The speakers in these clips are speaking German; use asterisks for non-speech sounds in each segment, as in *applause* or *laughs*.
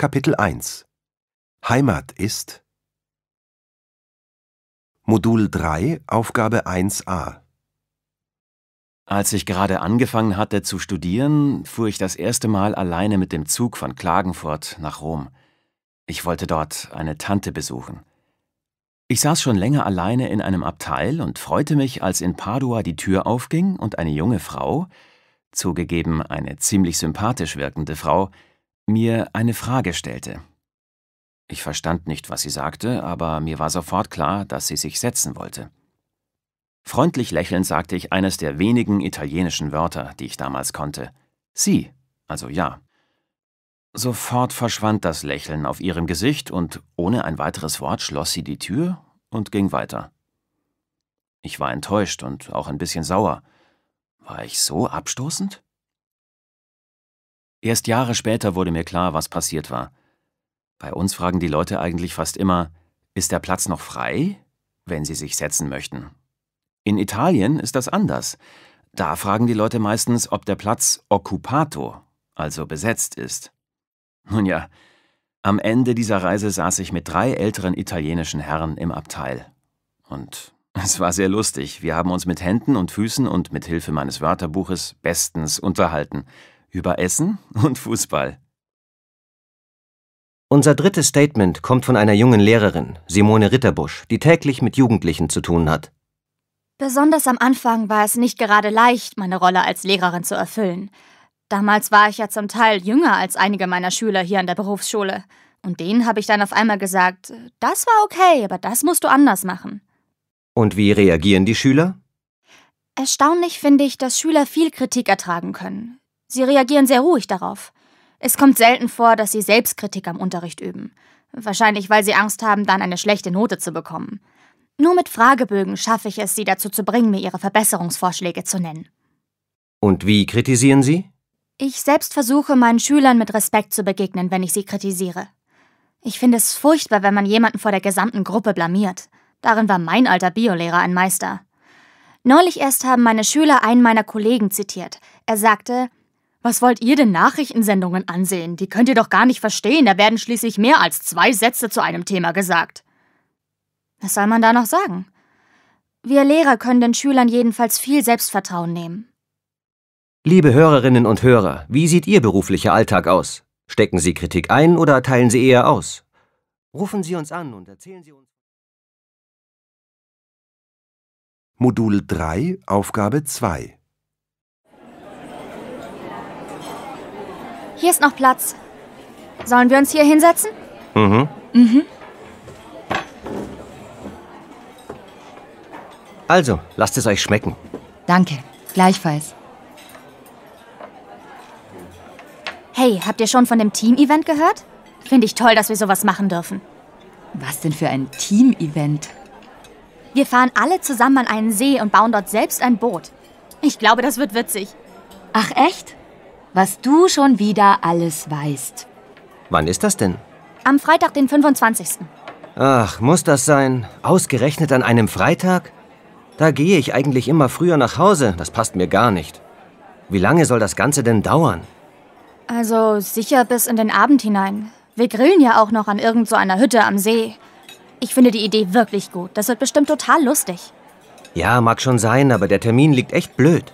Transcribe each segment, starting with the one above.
Kapitel 1 Heimat ist Modul 3, Aufgabe 1a Als ich gerade angefangen hatte zu studieren, fuhr ich das erste Mal alleine mit dem Zug von Klagenfurt nach Rom. Ich wollte dort eine Tante besuchen. Ich saß schon länger alleine in einem Abteil und freute mich, als in Padua die Tür aufging und eine junge Frau, zugegeben eine ziemlich sympathisch wirkende Frau, mir eine Frage stellte. Ich verstand nicht, was sie sagte, aber mir war sofort klar, dass sie sich setzen wollte. Freundlich lächelnd sagte ich eines der wenigen italienischen Wörter, die ich damals konnte. Sie, also ja. Sofort verschwand das Lächeln auf ihrem Gesicht und ohne ein weiteres Wort schloss sie die Tür und ging weiter. Ich war enttäuscht und auch ein bisschen sauer. War ich so abstoßend? Erst Jahre später wurde mir klar, was passiert war. Bei uns fragen die Leute eigentlich fast immer, ist der Platz noch frei, wenn sie sich setzen möchten. In Italien ist das anders. Da fragen die Leute meistens, ob der Platz occupato, also besetzt ist. Nun ja, am Ende dieser Reise saß ich mit drei älteren italienischen Herren im Abteil. Und *laughs* es war sehr lustig. Wir haben uns mit Händen und Füßen und mit Hilfe meines Wörterbuches bestens unterhalten über Essen und Fußball. Unser drittes Statement kommt von einer jungen Lehrerin, Simone Ritterbusch, die täglich mit Jugendlichen zu tun hat. Besonders am Anfang war es nicht gerade leicht, meine Rolle als Lehrerin zu erfüllen. Damals war ich ja zum Teil jünger als einige meiner Schüler hier an der Berufsschule. Und denen habe ich dann auf einmal gesagt, das war okay, aber das musst du anders machen. Und wie reagieren die Schüler? Erstaunlich finde ich, dass Schüler viel Kritik ertragen können. Sie reagieren sehr ruhig darauf. Es kommt selten vor, dass sie Selbstkritik am Unterricht üben. Wahrscheinlich, weil sie Angst haben, dann eine schlechte Note zu bekommen. Nur mit Fragebögen schaffe ich es, sie dazu zu bringen, mir ihre Verbesserungsvorschläge zu nennen. Und wie kritisieren Sie? Ich selbst versuche, meinen Schülern mit Respekt zu begegnen, wenn ich sie kritisiere. Ich finde es furchtbar, wenn man jemanden vor der gesamten Gruppe blamiert. Darin war mein alter Biolehrer ein Meister. Neulich erst haben meine Schüler einen meiner Kollegen zitiert. Er sagte, was wollt ihr denn Nachrichtensendungen ansehen? Die könnt ihr doch gar nicht verstehen. Da werden schließlich mehr als zwei Sätze zu einem Thema gesagt. Was soll man da noch sagen? Wir Lehrer können den Schülern jedenfalls viel Selbstvertrauen nehmen. Liebe Hörerinnen und Hörer, wie sieht Ihr beruflicher Alltag aus? Stecken Sie Kritik ein oder teilen Sie eher aus? Rufen Sie uns an und erzählen Sie uns. Modul 3, Aufgabe 2 Hier ist noch Platz. Sollen wir uns hier hinsetzen? Mhm. Mhm. Also, lasst es euch schmecken. Danke, gleichfalls. Hey, habt ihr schon von dem Team-Event gehört? Finde ich toll, dass wir sowas machen dürfen. Was denn für ein Team-Event? Wir fahren alle zusammen an einen See und bauen dort selbst ein Boot. Ich glaube, das wird witzig. Ach echt? was du schon wieder alles weißt. Wann ist das denn? Am Freitag, den 25. Ach, muss das sein? Ausgerechnet an einem Freitag? Da gehe ich eigentlich immer früher nach Hause. Das passt mir gar nicht. Wie lange soll das Ganze denn dauern? Also sicher bis in den Abend hinein. Wir grillen ja auch noch an irgendeiner so Hütte am See. Ich finde die Idee wirklich gut. Das wird bestimmt total lustig. Ja, mag schon sein, aber der Termin liegt echt blöd.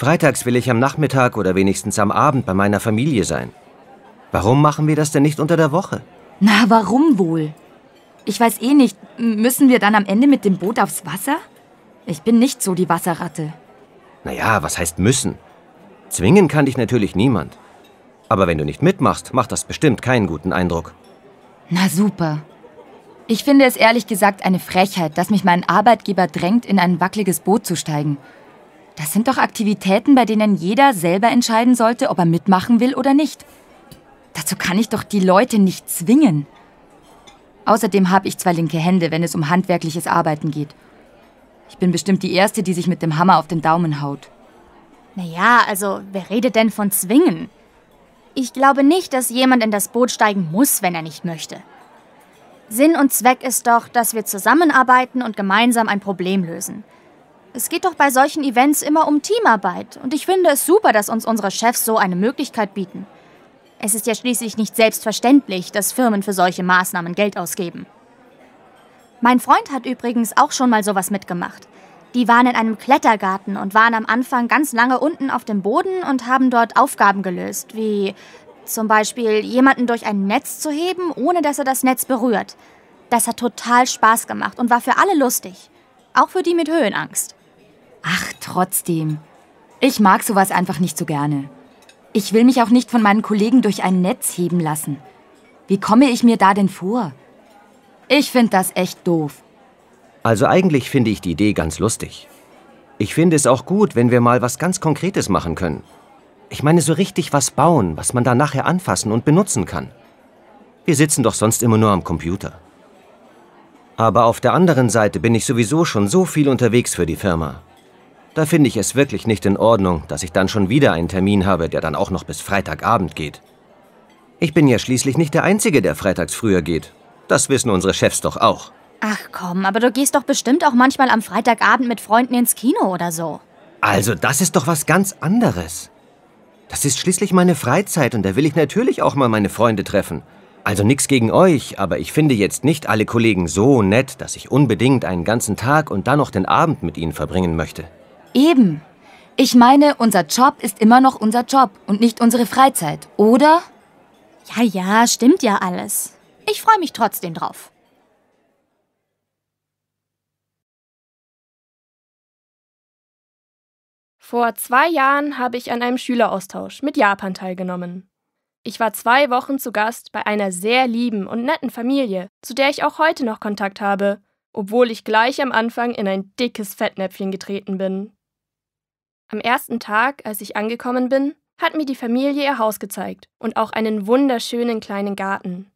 Freitags will ich am Nachmittag oder wenigstens am Abend bei meiner Familie sein. Warum machen wir das denn nicht unter der Woche? Na, warum wohl? Ich weiß eh nicht, müssen wir dann am Ende mit dem Boot aufs Wasser? Ich bin nicht so die Wasserratte. Naja, was heißt müssen? Zwingen kann dich natürlich niemand. Aber wenn du nicht mitmachst, macht das bestimmt keinen guten Eindruck. Na super. Ich finde es ehrlich gesagt eine Frechheit, dass mich mein Arbeitgeber drängt, in ein wackeliges Boot zu steigen. Das sind doch Aktivitäten, bei denen jeder selber entscheiden sollte, ob er mitmachen will oder nicht. Dazu kann ich doch die Leute nicht zwingen. Außerdem habe ich zwei linke Hände, wenn es um handwerkliches Arbeiten geht. Ich bin bestimmt die Erste, die sich mit dem Hammer auf den Daumen haut. Naja, also wer redet denn von zwingen? Ich glaube nicht, dass jemand in das Boot steigen muss, wenn er nicht möchte. Sinn und Zweck ist doch, dass wir zusammenarbeiten und gemeinsam ein Problem lösen. Es geht doch bei solchen Events immer um Teamarbeit und ich finde es super, dass uns unsere Chefs so eine Möglichkeit bieten. Es ist ja schließlich nicht selbstverständlich, dass Firmen für solche Maßnahmen Geld ausgeben. Mein Freund hat übrigens auch schon mal sowas mitgemacht. Die waren in einem Klettergarten und waren am Anfang ganz lange unten auf dem Boden und haben dort Aufgaben gelöst, wie zum Beispiel jemanden durch ein Netz zu heben, ohne dass er das Netz berührt. Das hat total Spaß gemacht und war für alle lustig, auch für die mit Höhenangst. Ach, trotzdem. Ich mag sowas einfach nicht so gerne. Ich will mich auch nicht von meinen Kollegen durch ein Netz heben lassen. Wie komme ich mir da denn vor? Ich finde das echt doof. Also eigentlich finde ich die Idee ganz lustig. Ich finde es auch gut, wenn wir mal was ganz Konkretes machen können. Ich meine so richtig was bauen, was man da nachher anfassen und benutzen kann. Wir sitzen doch sonst immer nur am Computer. Aber auf der anderen Seite bin ich sowieso schon so viel unterwegs für die Firma. Da finde ich es wirklich nicht in Ordnung, dass ich dann schon wieder einen Termin habe, der dann auch noch bis Freitagabend geht. Ich bin ja schließlich nicht der Einzige, der freitags früher geht. Das wissen unsere Chefs doch auch. Ach komm, aber du gehst doch bestimmt auch manchmal am Freitagabend mit Freunden ins Kino oder so. Also, das ist doch was ganz anderes. Das ist schließlich meine Freizeit und da will ich natürlich auch mal meine Freunde treffen. Also nichts gegen euch, aber ich finde jetzt nicht alle Kollegen so nett, dass ich unbedingt einen ganzen Tag und dann noch den Abend mit ihnen verbringen möchte. Eben. Ich meine, unser Job ist immer noch unser Job und nicht unsere Freizeit, oder? Ja, ja, stimmt ja alles. Ich freue mich trotzdem drauf. Vor zwei Jahren habe ich an einem Schüleraustausch mit Japan teilgenommen. Ich war zwei Wochen zu Gast bei einer sehr lieben und netten Familie, zu der ich auch heute noch Kontakt habe, obwohl ich gleich am Anfang in ein dickes Fettnäpfchen getreten bin. Am ersten Tag, als ich angekommen bin, hat mir die Familie ihr Haus gezeigt und auch einen wunderschönen kleinen Garten.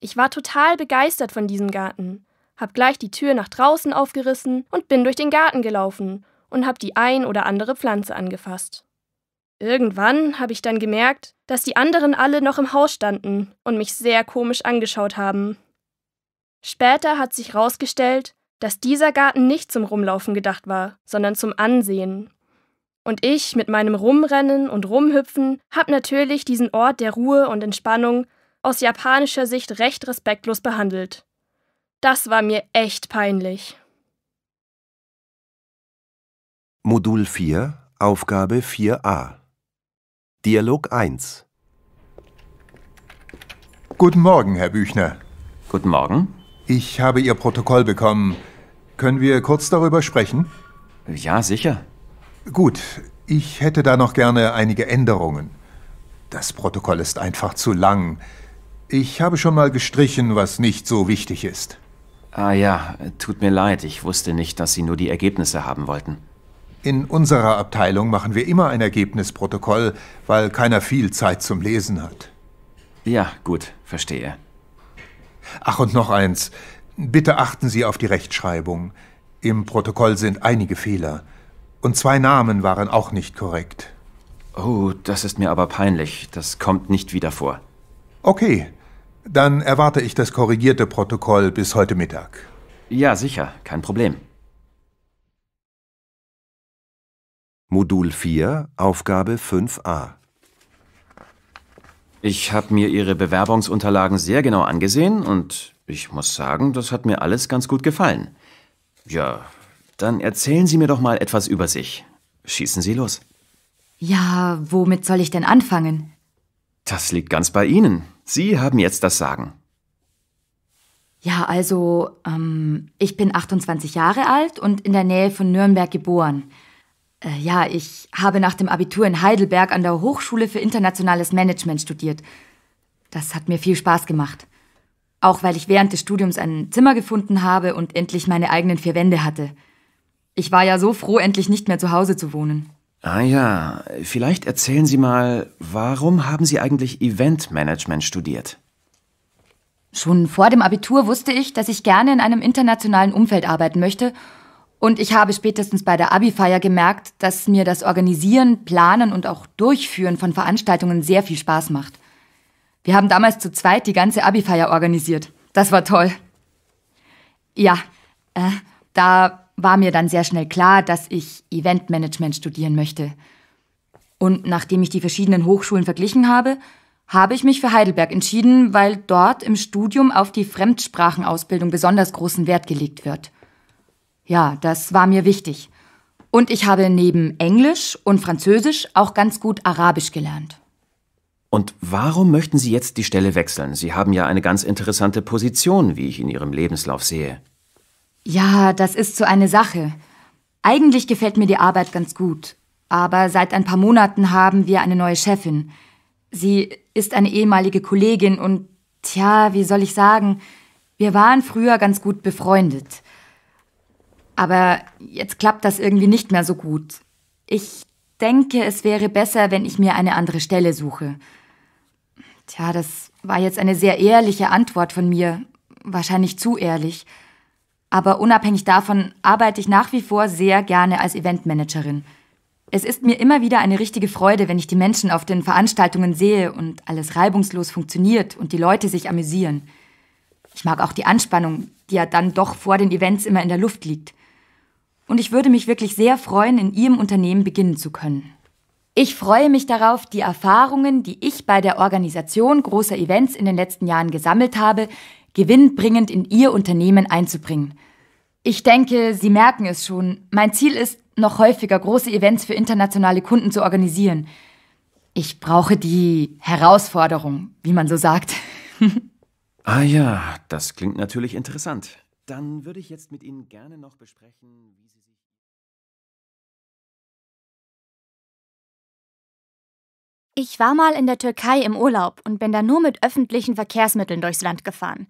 Ich war total begeistert von diesem Garten, hab gleich die Tür nach draußen aufgerissen und bin durch den Garten gelaufen und hab die ein oder andere Pflanze angefasst. Irgendwann habe ich dann gemerkt, dass die anderen alle noch im Haus standen und mich sehr komisch angeschaut haben. Später hat sich herausgestellt, dass dieser Garten nicht zum Rumlaufen gedacht war, sondern zum Ansehen. Und ich mit meinem Rumrennen und Rumhüpfen habe natürlich diesen Ort der Ruhe und Entspannung aus japanischer Sicht recht respektlos behandelt. Das war mir echt peinlich. Modul 4, Aufgabe 4a. Dialog 1. Guten Morgen, Herr Büchner. Guten Morgen. Ich habe Ihr Protokoll bekommen. Können wir kurz darüber sprechen? Ja, sicher. Gut, ich hätte da noch gerne einige Änderungen. Das Protokoll ist einfach zu lang. Ich habe schon mal gestrichen, was nicht so wichtig ist. Ah ja, tut mir leid, ich wusste nicht, dass Sie nur die Ergebnisse haben wollten. In unserer Abteilung machen wir immer ein Ergebnisprotokoll, weil keiner viel Zeit zum Lesen hat. Ja, gut, verstehe. Ach, und noch eins. Bitte achten Sie auf die Rechtschreibung. Im Protokoll sind einige Fehler. Und zwei Namen waren auch nicht korrekt. Oh, das ist mir aber peinlich. Das kommt nicht wieder vor. Okay, dann erwarte ich das korrigierte Protokoll bis heute Mittag. Ja, sicher, kein Problem. Modul 4, Aufgabe 5a. Ich habe mir Ihre Bewerbungsunterlagen sehr genau angesehen und ich muss sagen, das hat mir alles ganz gut gefallen. Ja, dann erzählen Sie mir doch mal etwas über sich. Schießen Sie los. Ja, womit soll ich denn anfangen? Das liegt ganz bei Ihnen. Sie haben jetzt das Sagen. Ja, also, ähm, ich bin 28 Jahre alt und in der Nähe von Nürnberg geboren. Äh, ja, ich habe nach dem Abitur in Heidelberg an der Hochschule für internationales Management studiert. Das hat mir viel Spaß gemacht. Auch weil ich während des Studiums ein Zimmer gefunden habe und endlich meine eigenen vier Wände hatte. Ich war ja so froh, endlich nicht mehr zu Hause zu wohnen. Ah ja, vielleicht erzählen Sie mal, warum haben Sie eigentlich Eventmanagement studiert? Schon vor dem Abitur wusste ich, dass ich gerne in einem internationalen Umfeld arbeiten möchte. Und ich habe spätestens bei der Abi-Feier gemerkt, dass mir das Organisieren, Planen und auch Durchführen von Veranstaltungen sehr viel Spaß macht. Wir haben damals zu zweit die ganze Abi-Feier organisiert. Das war toll. Ja, äh, da war mir dann sehr schnell klar, dass ich Eventmanagement studieren möchte. Und nachdem ich die verschiedenen Hochschulen verglichen habe, habe ich mich für Heidelberg entschieden, weil dort im Studium auf die Fremdsprachenausbildung besonders großen Wert gelegt wird. Ja, das war mir wichtig. Und ich habe neben Englisch und Französisch auch ganz gut Arabisch gelernt. Und warum möchten Sie jetzt die Stelle wechseln? Sie haben ja eine ganz interessante Position, wie ich in Ihrem Lebenslauf sehe. Ja, das ist so eine Sache. Eigentlich gefällt mir die Arbeit ganz gut. Aber seit ein paar Monaten haben wir eine neue Chefin. Sie ist eine ehemalige Kollegin und, tja, wie soll ich sagen, wir waren früher ganz gut befreundet. Aber jetzt klappt das irgendwie nicht mehr so gut. Ich denke, es wäre besser, wenn ich mir eine andere Stelle suche. Tja, das war jetzt eine sehr ehrliche Antwort von mir. Wahrscheinlich zu ehrlich. Aber unabhängig davon arbeite ich nach wie vor sehr gerne als Eventmanagerin. Es ist mir immer wieder eine richtige Freude, wenn ich die Menschen auf den Veranstaltungen sehe und alles reibungslos funktioniert und die Leute sich amüsieren. Ich mag auch die Anspannung, die ja dann doch vor den Events immer in der Luft liegt. Und ich würde mich wirklich sehr freuen, in Ihrem Unternehmen beginnen zu können. Ich freue mich darauf, die Erfahrungen, die ich bei der Organisation großer Events in den letzten Jahren gesammelt habe, gewinnbringend in Ihr Unternehmen einzubringen. Ich denke, Sie merken es schon. Mein Ziel ist, noch häufiger große Events für internationale Kunden zu organisieren. Ich brauche die Herausforderung, wie man so sagt. *laughs* ah ja, das klingt natürlich interessant. Dann würde ich jetzt mit Ihnen gerne noch besprechen, Wie Ich war mal in der Türkei im Urlaub und bin da nur mit öffentlichen Verkehrsmitteln durchs Land gefahren.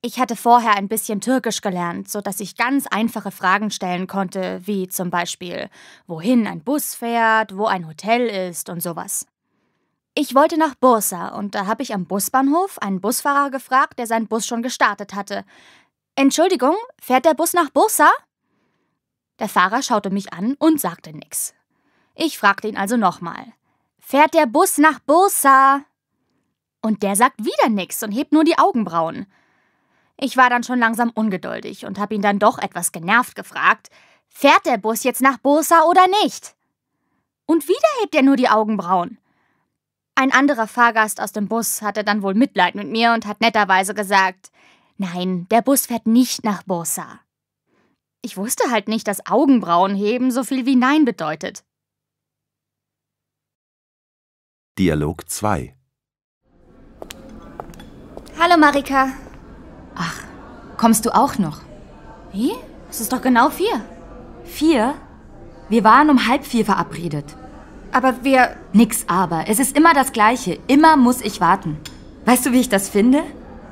Ich hatte vorher ein bisschen Türkisch gelernt, sodass ich ganz einfache Fragen stellen konnte, wie zum Beispiel, wohin ein Bus fährt, wo ein Hotel ist und sowas. Ich wollte nach Bursa und da habe ich am Busbahnhof einen Busfahrer gefragt, der seinen Bus schon gestartet hatte. Entschuldigung, fährt der Bus nach Bursa? Der Fahrer schaute mich an und sagte nichts. Ich fragte ihn also nochmal fährt der Bus nach Bursa. Und der sagt wieder nichts und hebt nur die Augenbrauen. Ich war dann schon langsam ungeduldig und habe ihn dann doch etwas genervt gefragt, fährt der Bus jetzt nach Bursa oder nicht? Und wieder hebt er nur die Augenbrauen. Ein anderer Fahrgast aus dem Bus hatte dann wohl Mitleid mit mir und hat netterweise gesagt, nein, der Bus fährt nicht nach Bursa. Ich wusste halt nicht, dass Augenbrauen heben so viel wie Nein bedeutet. Dialog 2 Hallo Marika. Ach, kommst du auch noch? Wie? Es ist doch genau vier. Vier? Wir waren um halb vier verabredet. Aber wir... Nix aber. Es ist immer das Gleiche. Immer muss ich warten. Weißt du, wie ich das finde?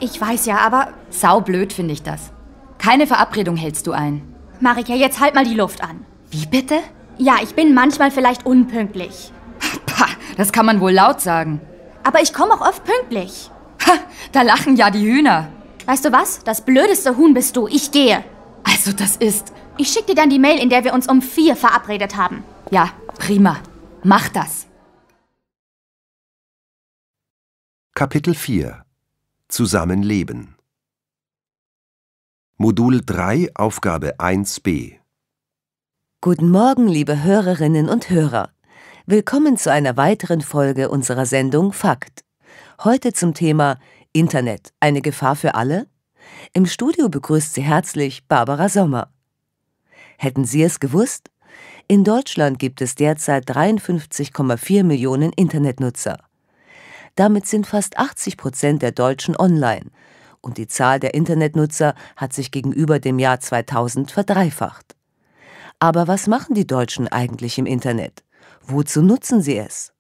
Ich weiß ja, aber... Saublöd finde ich das. Keine Verabredung hältst du ein. Marika, jetzt halt mal die Luft an. Wie bitte? Ja, ich bin manchmal vielleicht unpünktlich. Pah, das kann man wohl laut sagen. Aber ich komme auch oft pünktlich. Ha, da lachen ja die Hühner. Weißt du was? Das blödeste Huhn bist du. Ich gehe. Also das ist. Ich schicke dir dann die Mail, in der wir uns um vier verabredet haben. Ja, prima. Mach das. Kapitel 4 Zusammenleben Modul 3, Aufgabe 1b Guten Morgen, liebe Hörerinnen und Hörer. Willkommen zu einer weiteren Folge unserer Sendung Fakt. Heute zum Thema Internet, eine Gefahr für alle? Im Studio begrüßt Sie herzlich Barbara Sommer. Hätten Sie es gewusst? In Deutschland gibt es derzeit 53,4 Millionen Internetnutzer. Damit sind fast 80 Prozent der Deutschen online und die Zahl der Internetnutzer hat sich gegenüber dem Jahr 2000 verdreifacht. Aber was machen die Deutschen eigentlich im Internet? Wozu nutzen sie es?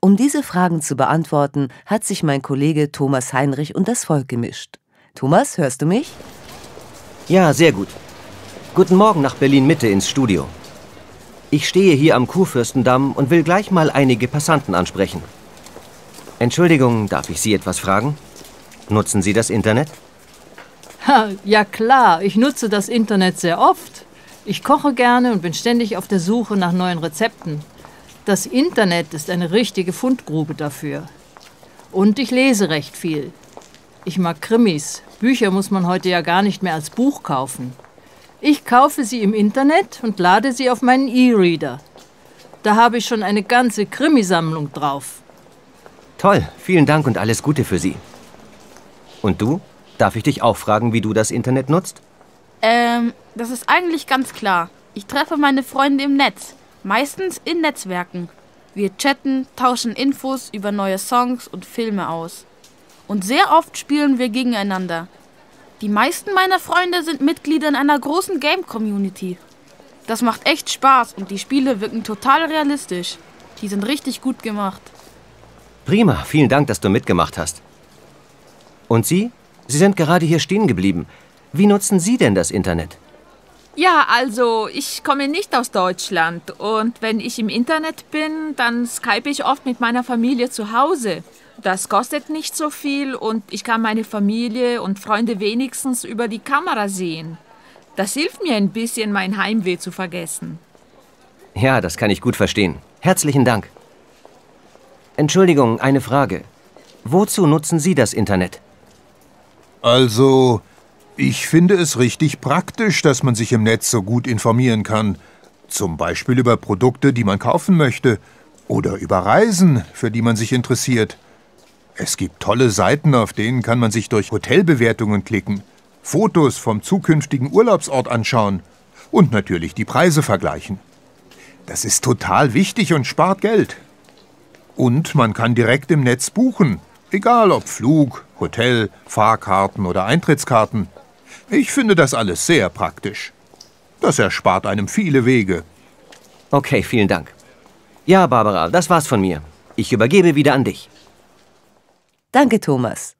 Um diese Fragen zu beantworten, hat sich mein Kollege Thomas Heinrich und das Volk gemischt. Thomas, hörst du mich? Ja, sehr gut. Guten Morgen nach Berlin-Mitte ins Studio. Ich stehe hier am Kurfürstendamm und will gleich mal einige Passanten ansprechen. Entschuldigung, darf ich Sie etwas fragen? Nutzen Sie das Internet? Ha, ja klar, ich nutze das Internet sehr oft. Ich koche gerne und bin ständig auf der Suche nach neuen Rezepten. Das Internet ist eine richtige Fundgrube dafür. Und ich lese recht viel. Ich mag Krimis. Bücher muss man heute ja gar nicht mehr als Buch kaufen. Ich kaufe sie im Internet und lade sie auf meinen E-Reader. Da habe ich schon eine ganze Krimisammlung drauf. Toll, vielen Dank und alles Gute für Sie. Und du? Darf ich dich auch fragen, wie du das Internet nutzt? Ähm, das ist eigentlich ganz klar. Ich treffe meine Freunde im Netz meistens in Netzwerken. Wir chatten, tauschen Infos über neue Songs und Filme aus. Und sehr oft spielen wir gegeneinander. Die meisten meiner Freunde sind Mitglieder in einer großen Game-Community. Das macht echt Spaß und die Spiele wirken total realistisch. Die sind richtig gut gemacht. Prima, vielen Dank, dass du mitgemacht hast. Und Sie? Sie sind gerade hier stehen geblieben. Wie nutzen Sie denn das Internet? Ja, also ich komme nicht aus Deutschland und wenn ich im Internet bin, dann skype ich oft mit meiner Familie zu Hause. Das kostet nicht so viel und ich kann meine Familie und Freunde wenigstens über die Kamera sehen. Das hilft mir ein bisschen, mein Heimweh zu vergessen. Ja, das kann ich gut verstehen. Herzlichen Dank. Entschuldigung, eine Frage. Wozu nutzen Sie das Internet? Also, ich finde es richtig praktisch, dass man sich im Netz so gut informieren kann. Zum Beispiel über Produkte, die man kaufen möchte. Oder über Reisen, für die man sich interessiert. Es gibt tolle Seiten, auf denen kann man sich durch Hotelbewertungen klicken, Fotos vom zukünftigen Urlaubsort anschauen und natürlich die Preise vergleichen. Das ist total wichtig und spart Geld. Und man kann direkt im Netz buchen, egal ob Flug, Hotel, Fahrkarten oder Eintrittskarten. Ich finde das alles sehr praktisch. Das erspart einem viele Wege. Okay, vielen Dank. Ja, Barbara, das war's von mir. Ich übergebe wieder an dich. Danke, Thomas.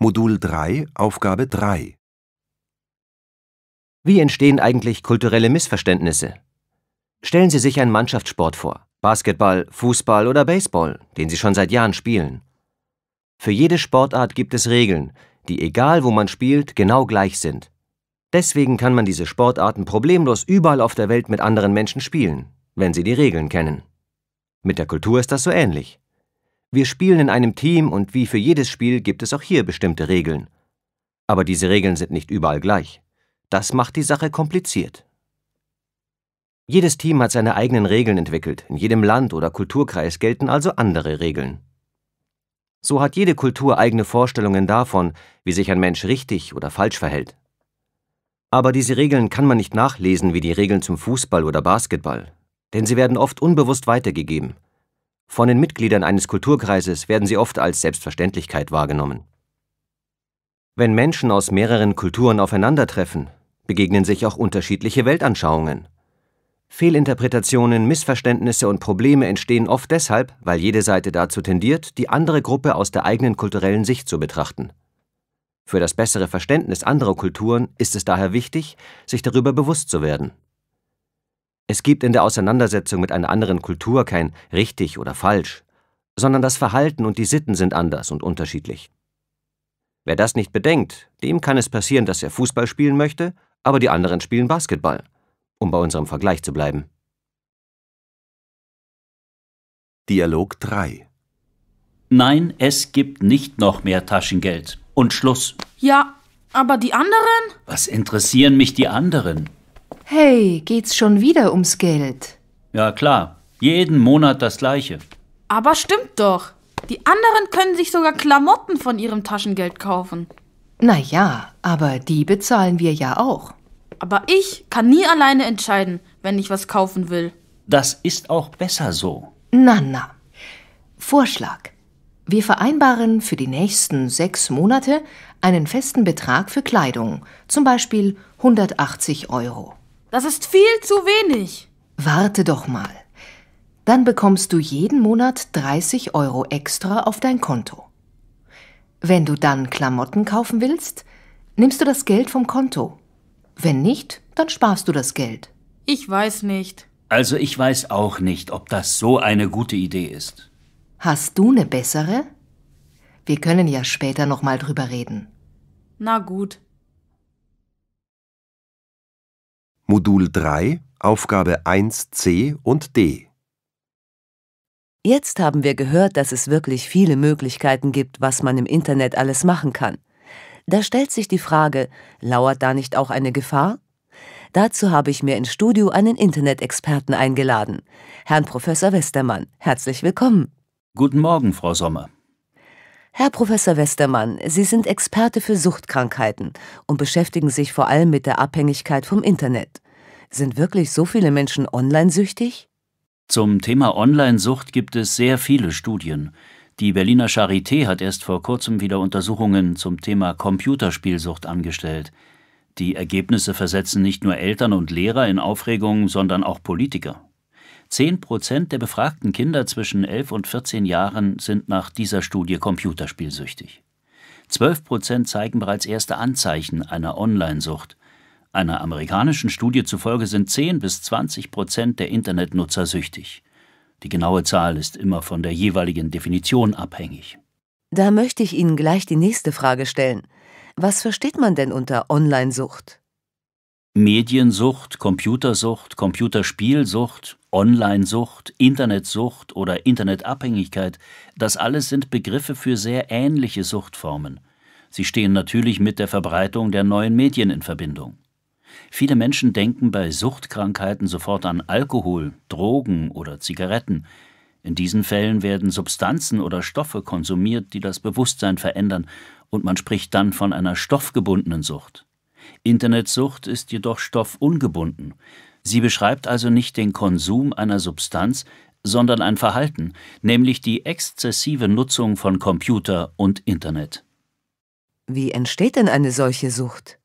Modul 3, Aufgabe 3 Wie entstehen eigentlich kulturelle Missverständnisse? Stellen Sie sich einen Mannschaftssport vor. Basketball, Fußball oder Baseball, den Sie schon seit Jahren spielen. Für jede Sportart gibt es Regeln, die egal wo man spielt, genau gleich sind. Deswegen kann man diese Sportarten problemlos überall auf der Welt mit anderen Menschen spielen, wenn sie die Regeln kennen. Mit der Kultur ist das so ähnlich. Wir spielen in einem Team und wie für jedes Spiel gibt es auch hier bestimmte Regeln. Aber diese Regeln sind nicht überall gleich. Das macht die Sache kompliziert. Jedes Team hat seine eigenen Regeln entwickelt, in jedem Land oder Kulturkreis gelten also andere Regeln. So hat jede Kultur eigene Vorstellungen davon, wie sich ein Mensch richtig oder falsch verhält. Aber diese Regeln kann man nicht nachlesen wie die Regeln zum Fußball oder Basketball, denn sie werden oft unbewusst weitergegeben. Von den Mitgliedern eines Kulturkreises werden sie oft als Selbstverständlichkeit wahrgenommen. Wenn Menschen aus mehreren Kulturen aufeinandertreffen, begegnen sich auch unterschiedliche Weltanschauungen. Fehlinterpretationen, Missverständnisse und Probleme entstehen oft deshalb, weil jede Seite dazu tendiert, die andere Gruppe aus der eigenen kulturellen Sicht zu betrachten. Für das bessere Verständnis anderer Kulturen ist es daher wichtig, sich darüber bewusst zu werden. Es gibt in der Auseinandersetzung mit einer anderen Kultur kein richtig oder falsch, sondern das Verhalten und die Sitten sind anders und unterschiedlich. Wer das nicht bedenkt, dem kann es passieren, dass er Fußball spielen möchte, aber die anderen spielen Basketball um bei unserem Vergleich zu bleiben. Dialog 3 Nein, es gibt nicht noch mehr Taschengeld. Und Schluss. Ja, aber die anderen? Was interessieren mich die anderen? Hey, geht's schon wieder ums Geld? Ja klar, jeden Monat das gleiche. Aber stimmt doch. Die anderen können sich sogar Klamotten von ihrem Taschengeld kaufen. Na ja, aber die bezahlen wir ja auch. Aber ich kann nie alleine entscheiden, wenn ich was kaufen will. Das ist auch besser so. Na, na. Vorschlag. Wir vereinbaren für die nächsten sechs Monate einen festen Betrag für Kleidung, zum Beispiel 180 Euro. Das ist viel zu wenig. Warte doch mal. Dann bekommst du jeden Monat 30 Euro extra auf dein Konto. Wenn du dann Klamotten kaufen willst, nimmst du das Geld vom Konto wenn nicht, dann sparst du das Geld. Ich weiß nicht. Also ich weiß auch nicht, ob das so eine gute Idee ist. Hast du eine bessere? Wir können ja später noch mal drüber reden. Na gut. Modul 3, Aufgabe 1c und d. Jetzt haben wir gehört, dass es wirklich viele Möglichkeiten gibt, was man im Internet alles machen kann. Da stellt sich die Frage, lauert da nicht auch eine Gefahr? Dazu habe ich mir ins Studio einen Internet-Experten eingeladen, Herrn Professor Westermann. Herzlich willkommen. Guten Morgen, Frau Sommer. Herr Professor Westermann, Sie sind Experte für Suchtkrankheiten und beschäftigen sich vor allem mit der Abhängigkeit vom Internet. Sind wirklich so viele Menschen online-süchtig? Zum Thema Online-Sucht gibt es sehr viele Studien. Die Berliner Charité hat erst vor kurzem wieder Untersuchungen zum Thema Computerspielsucht angestellt. Die Ergebnisse versetzen nicht nur Eltern und Lehrer in Aufregung, sondern auch Politiker. Zehn Prozent der befragten Kinder zwischen elf und 14 Jahren sind nach dieser Studie computerspielsüchtig. Zwölf Prozent zeigen bereits erste Anzeichen einer Online-Sucht. Einer amerikanischen Studie zufolge sind 10 bis 20 Prozent der Internetnutzer süchtig. Die genaue Zahl ist immer von der jeweiligen Definition abhängig. Da möchte ich Ihnen gleich die nächste Frage stellen. Was versteht man denn unter Online-Sucht? Mediensucht, Computersucht, Computerspielsucht, Online-Sucht, Internetsucht oder Internetabhängigkeit, das alles sind Begriffe für sehr ähnliche Suchtformen. Sie stehen natürlich mit der Verbreitung der neuen Medien in Verbindung. Viele Menschen denken bei Suchtkrankheiten sofort an Alkohol, Drogen oder Zigaretten. In diesen Fällen werden Substanzen oder Stoffe konsumiert, die das Bewusstsein verändern, und man spricht dann von einer stoffgebundenen Sucht. Internetsucht ist jedoch stoffungebunden. Sie beschreibt also nicht den Konsum einer Substanz, sondern ein Verhalten, nämlich die exzessive Nutzung von Computer und Internet. Wie entsteht denn eine solche Sucht?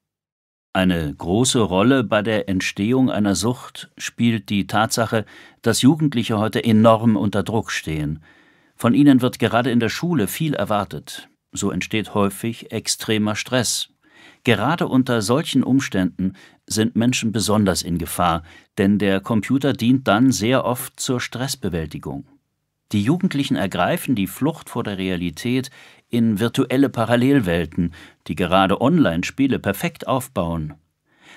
Eine große Rolle bei der Entstehung einer Sucht spielt die Tatsache, dass Jugendliche heute enorm unter Druck stehen. Von ihnen wird gerade in der Schule viel erwartet. So entsteht häufig extremer Stress. Gerade unter solchen Umständen sind Menschen besonders in Gefahr, denn der Computer dient dann sehr oft zur Stressbewältigung. Die Jugendlichen ergreifen die Flucht vor der Realität, in virtuelle Parallelwelten, die gerade Online-Spiele perfekt aufbauen.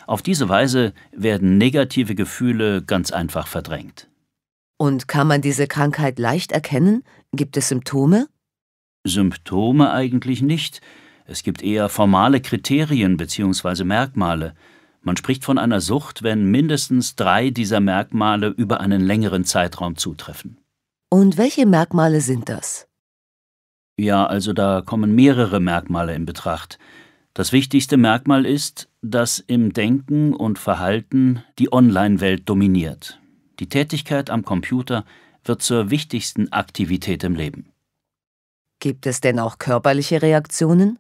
Auf diese Weise werden negative Gefühle ganz einfach verdrängt. Und kann man diese Krankheit leicht erkennen? Gibt es Symptome? Symptome eigentlich nicht. Es gibt eher formale Kriterien bzw. Merkmale. Man spricht von einer Sucht, wenn mindestens drei dieser Merkmale über einen längeren Zeitraum zutreffen. Und welche Merkmale sind das? Ja, also da kommen mehrere Merkmale in Betracht. Das wichtigste Merkmal ist, dass im Denken und Verhalten die Online-Welt dominiert. Die Tätigkeit am Computer wird zur wichtigsten Aktivität im Leben. Gibt es denn auch körperliche Reaktionen?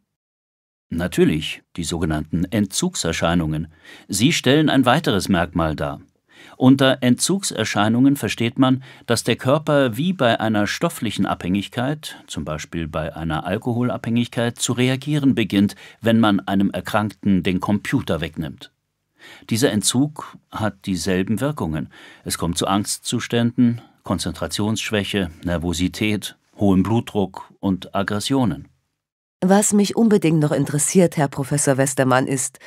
Natürlich, die sogenannten Entzugserscheinungen. Sie stellen ein weiteres Merkmal dar. Unter Entzugserscheinungen versteht man, dass der Körper wie bei einer stofflichen Abhängigkeit, zum Beispiel bei einer Alkoholabhängigkeit, zu reagieren beginnt, wenn man einem Erkrankten den Computer wegnimmt. Dieser Entzug hat dieselben Wirkungen. Es kommt zu Angstzuständen, Konzentrationsschwäche, Nervosität, hohem Blutdruck und Aggressionen. Was mich unbedingt noch interessiert, Herr Professor Westermann, ist,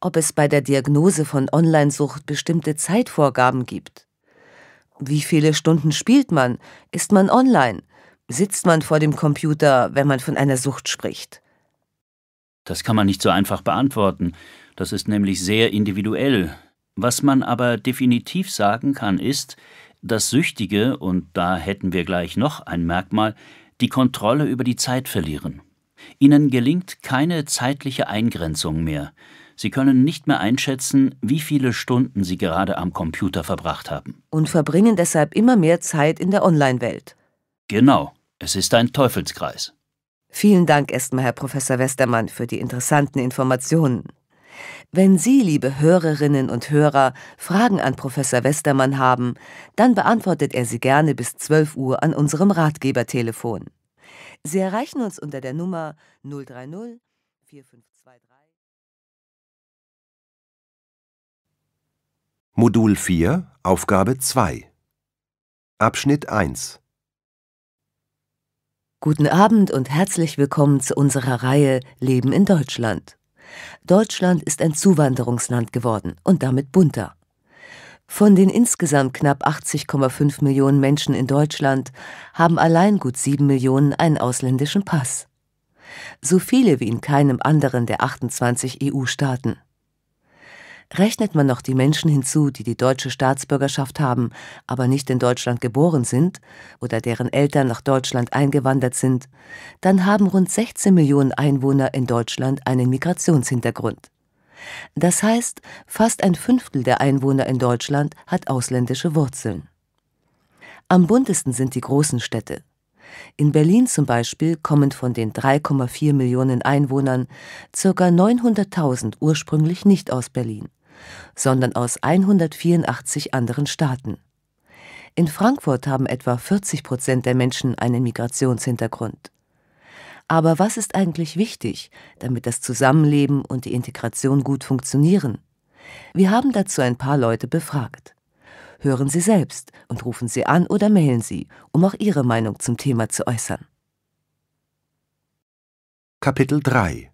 ob es bei der Diagnose von Online-Sucht bestimmte Zeitvorgaben gibt. Wie viele Stunden spielt man? Ist man online? Sitzt man vor dem Computer, wenn man von einer Sucht spricht? Das kann man nicht so einfach beantworten. Das ist nämlich sehr individuell. Was man aber definitiv sagen kann, ist, dass Süchtige, und da hätten wir gleich noch ein Merkmal, die Kontrolle über die Zeit verlieren. Ihnen gelingt keine zeitliche Eingrenzung mehr. Sie können nicht mehr einschätzen, wie viele Stunden Sie gerade am Computer verbracht haben. Und verbringen deshalb immer mehr Zeit in der Online-Welt. Genau, es ist ein Teufelskreis. Vielen Dank erstmal, Herr Professor Westermann, für die interessanten Informationen. Wenn Sie, liebe Hörerinnen und Hörer, Fragen an Professor Westermann haben, dann beantwortet er sie gerne bis 12 Uhr an unserem Ratgebertelefon. Sie erreichen uns unter der Nummer 030 450 Modul 4, Aufgabe 2 Abschnitt 1 Guten Abend und herzlich willkommen zu unserer Reihe Leben in Deutschland. Deutschland ist ein Zuwanderungsland geworden und damit bunter. Von den insgesamt knapp 80,5 Millionen Menschen in Deutschland haben allein gut 7 Millionen einen ausländischen Pass. So viele wie in keinem anderen der 28 EU-Staaten. Rechnet man noch die Menschen hinzu, die die deutsche Staatsbürgerschaft haben, aber nicht in Deutschland geboren sind oder deren Eltern nach Deutschland eingewandert sind, dann haben rund 16 Millionen Einwohner in Deutschland einen Migrationshintergrund. Das heißt, fast ein Fünftel der Einwohner in Deutschland hat ausländische Wurzeln. Am buntesten sind die großen Städte. In Berlin zum Beispiel kommen von den 3,4 Millionen Einwohnern ca. 900.000 ursprünglich nicht aus Berlin sondern aus 184 anderen Staaten. In Frankfurt haben etwa 40 Prozent der Menschen einen Migrationshintergrund. Aber was ist eigentlich wichtig, damit das Zusammenleben und die Integration gut funktionieren? Wir haben dazu ein paar Leute befragt. Hören Sie selbst und rufen Sie an oder mailen Sie, um auch Ihre Meinung zum Thema zu äußern. Kapitel 3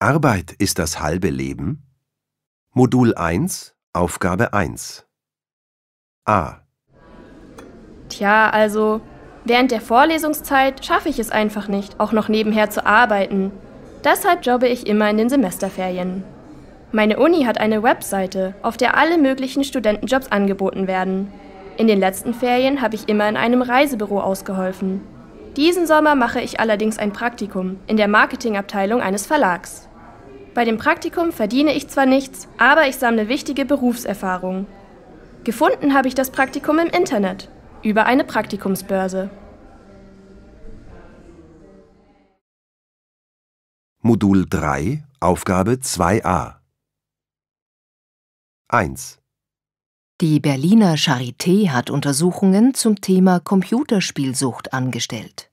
Arbeit ist das halbe Leben? Modul 1, Aufgabe 1. A. Tja, also, während der Vorlesungszeit schaffe ich es einfach nicht, auch noch nebenher zu arbeiten. Deshalb jobbe ich immer in den Semesterferien. Meine Uni hat eine Webseite, auf der alle möglichen Studentenjobs angeboten werden. In den letzten Ferien habe ich immer in einem Reisebüro ausgeholfen. Diesen Sommer mache ich allerdings ein Praktikum in der Marketingabteilung eines Verlags. Bei dem Praktikum verdiene ich zwar nichts, aber ich sammle wichtige Berufserfahrungen. Gefunden habe ich das Praktikum im Internet über eine Praktikumsbörse. Modul 3, Aufgabe 2a 1. Die Berliner Charité hat Untersuchungen zum Thema Computerspielsucht angestellt.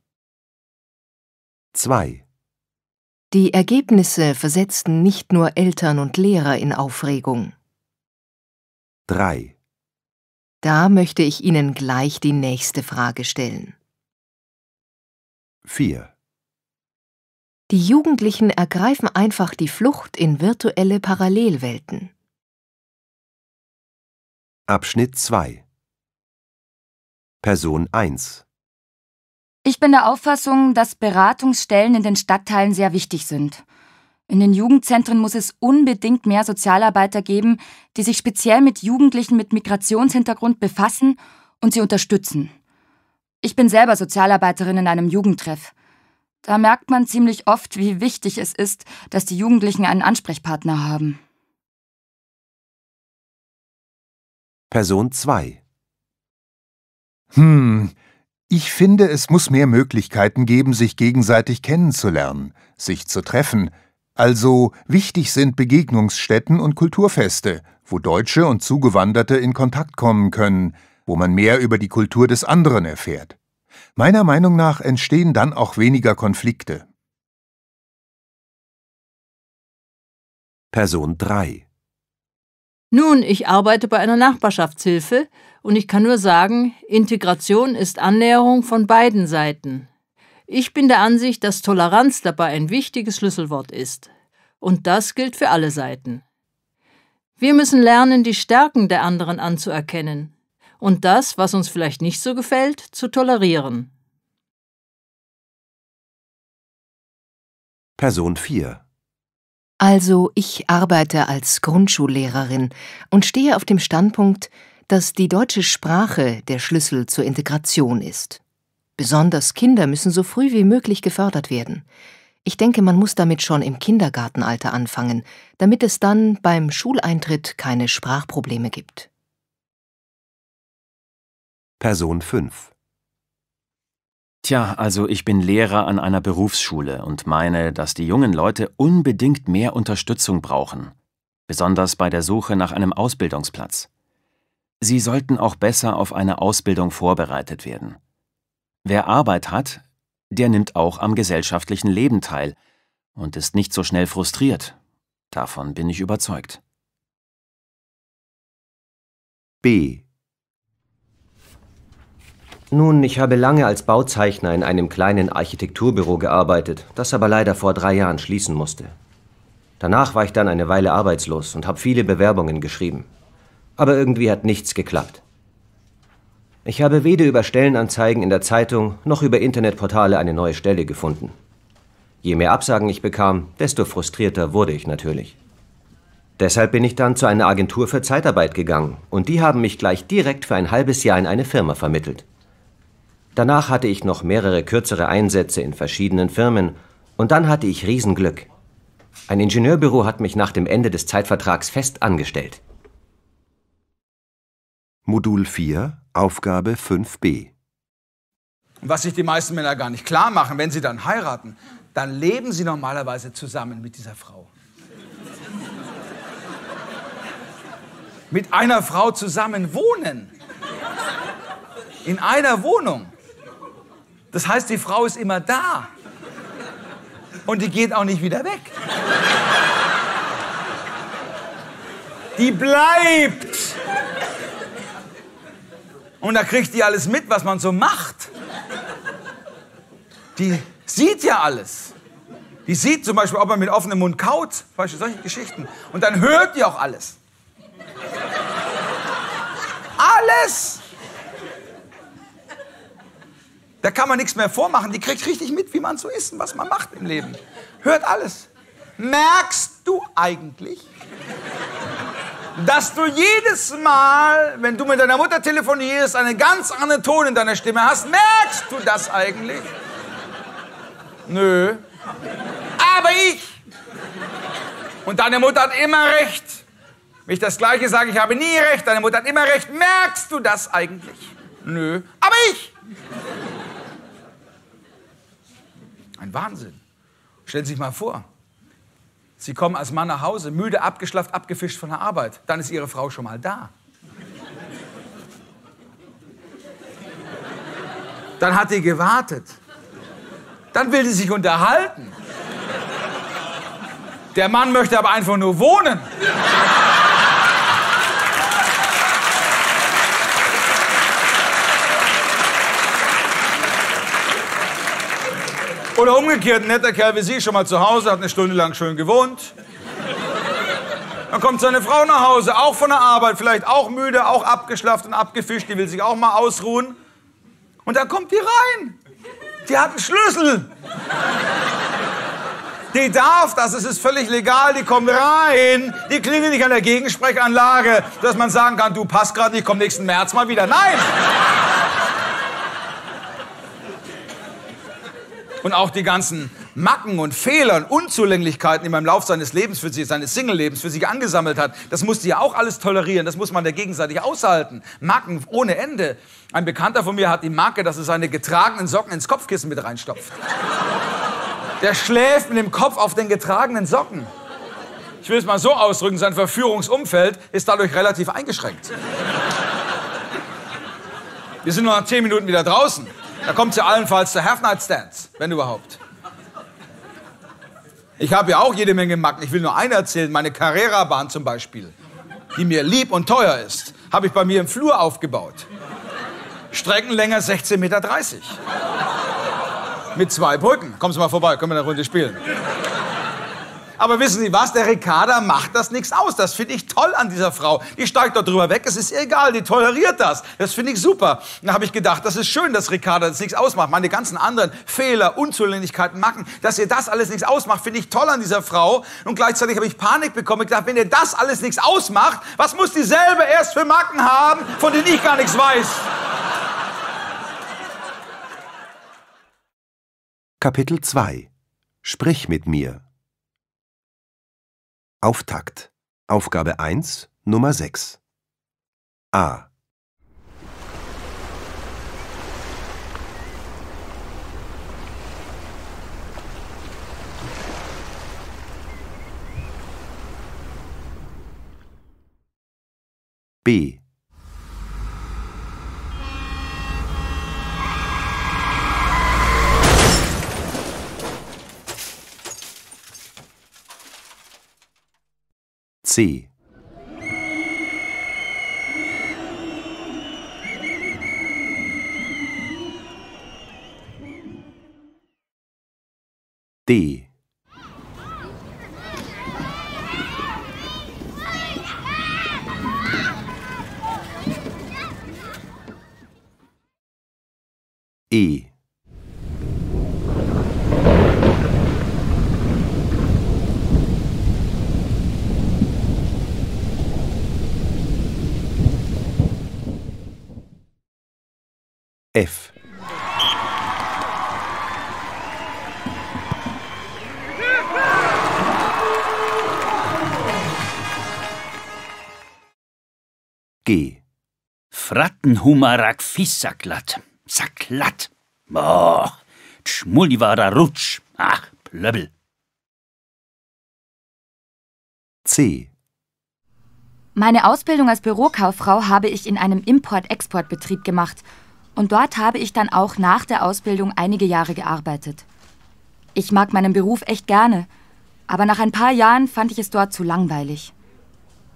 2. Die Ergebnisse versetzten nicht nur Eltern und Lehrer in Aufregung. 3. Da möchte ich Ihnen gleich die nächste Frage stellen. 4. Die Jugendlichen ergreifen einfach die Flucht in virtuelle Parallelwelten. Abschnitt 2 Person 1 ich bin der Auffassung, dass Beratungsstellen in den Stadtteilen sehr wichtig sind. In den Jugendzentren muss es unbedingt mehr Sozialarbeiter geben, die sich speziell mit Jugendlichen mit Migrationshintergrund befassen und sie unterstützen. Ich bin selber Sozialarbeiterin in einem Jugendtreff. Da merkt man ziemlich oft, wie wichtig es ist, dass die Jugendlichen einen Ansprechpartner haben. Person 2 Hm, ich finde, es muss mehr Möglichkeiten geben, sich gegenseitig kennenzulernen, sich zu treffen. Also wichtig sind Begegnungsstätten und Kulturfeste, wo Deutsche und Zugewanderte in Kontakt kommen können, wo man mehr über die Kultur des anderen erfährt. Meiner Meinung nach entstehen dann auch weniger Konflikte. Person 3 Nun, ich arbeite bei einer Nachbarschaftshilfe und ich kann nur sagen, Integration ist Annäherung von beiden Seiten. Ich bin der Ansicht, dass Toleranz dabei ein wichtiges Schlüsselwort ist. Und das gilt für alle Seiten. Wir müssen lernen, die Stärken der anderen anzuerkennen und das, was uns vielleicht nicht so gefällt, zu tolerieren. Person 4 also ich arbeite als Grundschullehrerin und stehe auf dem Standpunkt, dass die deutsche Sprache der Schlüssel zur Integration ist. Besonders Kinder müssen so früh wie möglich gefördert werden. Ich denke, man muss damit schon im Kindergartenalter anfangen, damit es dann beim Schuleintritt keine Sprachprobleme gibt. Person 5 Tja, also ich bin Lehrer an einer Berufsschule und meine, dass die jungen Leute unbedingt mehr Unterstützung brauchen, besonders bei der Suche nach einem Ausbildungsplatz. Sie sollten auch besser auf eine Ausbildung vorbereitet werden. Wer Arbeit hat, der nimmt auch am gesellschaftlichen Leben teil und ist nicht so schnell frustriert. Davon bin ich überzeugt. B. Nun, ich habe lange als Bauzeichner in einem kleinen Architekturbüro gearbeitet, das aber leider vor drei Jahren schließen musste. Danach war ich dann eine Weile arbeitslos und habe viele Bewerbungen geschrieben aber irgendwie hat nichts geklappt. Ich habe weder über Stellenanzeigen in der Zeitung noch über Internetportale eine neue Stelle gefunden. Je mehr Absagen ich bekam, desto frustrierter wurde ich natürlich. Deshalb bin ich dann zu einer Agentur für Zeitarbeit gegangen und die haben mich gleich direkt für ein halbes Jahr in eine Firma vermittelt. Danach hatte ich noch mehrere kürzere Einsätze in verschiedenen Firmen und dann hatte ich Riesenglück. Ein Ingenieurbüro hat mich nach dem Ende des Zeitvertrags fest angestellt. Modul 4, Aufgabe 5b. Was sich die meisten Männer gar nicht klar machen, wenn sie dann heiraten, dann leben sie normalerweise zusammen mit dieser Frau. mit einer Frau zusammen wohnen. In einer Wohnung. Das heißt, die Frau ist immer da. Und die geht auch nicht wieder weg. Die bleibt. Und da kriegt die alles mit, was man so macht. Die sieht ja alles. Die sieht zum Beispiel, ob man mit offenem Mund kaut, Beispiel solche Geschichten. Und dann hört die auch alles. Alles! Da kann man nichts mehr vormachen. Die kriegt richtig mit, wie man so ist und was man macht im Leben. Hört alles. Merkst du eigentlich? dass du jedes Mal, wenn du mit deiner Mutter telefonierst, einen ganz anderen Ton in deiner Stimme hast. Merkst du das eigentlich? Nö. Aber ich. Und deine Mutter hat immer recht. Wenn ich das Gleiche sage, ich habe nie recht, deine Mutter hat immer recht. Merkst du das eigentlich? Nö. Aber ich. Ein Wahnsinn. Stellen Sie sich mal vor, Sie kommen als Mann nach Hause, müde, abgeschlafft, abgefischt von der Arbeit. Dann ist Ihre Frau schon mal da. Dann hat die gewartet. Dann will sie sich unterhalten. Der Mann möchte aber einfach nur wohnen. Oder umgekehrt, ein netter Kerl wie Sie, schon mal zu Hause, hat eine Stunde lang schön gewohnt. Dann kommt seine Frau nach Hause, auch von der Arbeit, vielleicht auch müde, auch abgeschlafft und abgefischt, die will sich auch mal ausruhen. Und dann kommt die rein. Die hat einen Schlüssel. Die darf das, es ist völlig legal, die kommt rein. Die klingelt nicht an der Gegensprechanlage, dass man sagen kann, du passt gerade nicht, komm nächsten März mal wieder. Nein! und auch die ganzen Macken und Fehler und Unzulänglichkeiten, die man im Laufe seines Lebens für sich, seines Single-Lebens für sich angesammelt hat, das musste ja auch alles tolerieren, das muss man ja gegenseitig aushalten. Macken ohne Ende. Ein Bekannter von mir hat die Marke, dass er seine getragenen Socken ins Kopfkissen mit reinstopft. Der schläft mit dem Kopf auf den getragenen Socken. Ich will es mal so ausdrücken, sein Verführungsumfeld ist dadurch relativ eingeschränkt. Wir sind nur nach zehn Minuten wieder draußen. Da kommt sie allenfalls zu Half-Night-Stands, wenn überhaupt. Ich habe ja auch jede Menge Macken. Ich will nur eine erzählen. Meine Carrera-Bahn zum Beispiel, die mir lieb und teuer ist, habe ich bei mir im Flur aufgebaut. Streckenlänge 16,30 Meter. Mit zwei Brücken. Kommen Sie mal vorbei, können wir eine Runde spielen. Aber wissen Sie was? Der Ricarda macht das nichts aus. Das finde ich toll an dieser Frau. Die steigt dort drüber weg. Es ist ihr egal. Die toleriert das. Das finde ich super. Da habe ich gedacht, das ist schön, dass Ricarda das nichts ausmacht. Meine ganzen anderen Fehler, Unzulänglichkeiten, Macken, dass ihr das alles nichts ausmacht, finde ich toll an dieser Frau. Und gleichzeitig habe ich Panik bekommen. Ich dachte, wenn ihr das alles nichts ausmacht, was muss dieselbe erst für Macken haben, von denen ich gar nichts weiß? Kapitel 2 Sprich mit mir Auftakt. Aufgabe 1, Nummer 6. A. B. C. D. E. F. G. Frattenhumarak fissaklat, saklat. Boah, Schmullivarer Rutsch, ach, Plöbbel. C. Meine Ausbildung als Bürokauffrau habe ich in einem Import-Export-Betrieb gemacht – und dort habe ich dann auch nach der Ausbildung einige Jahre gearbeitet. Ich mag meinen Beruf echt gerne, aber nach ein paar Jahren fand ich es dort zu langweilig.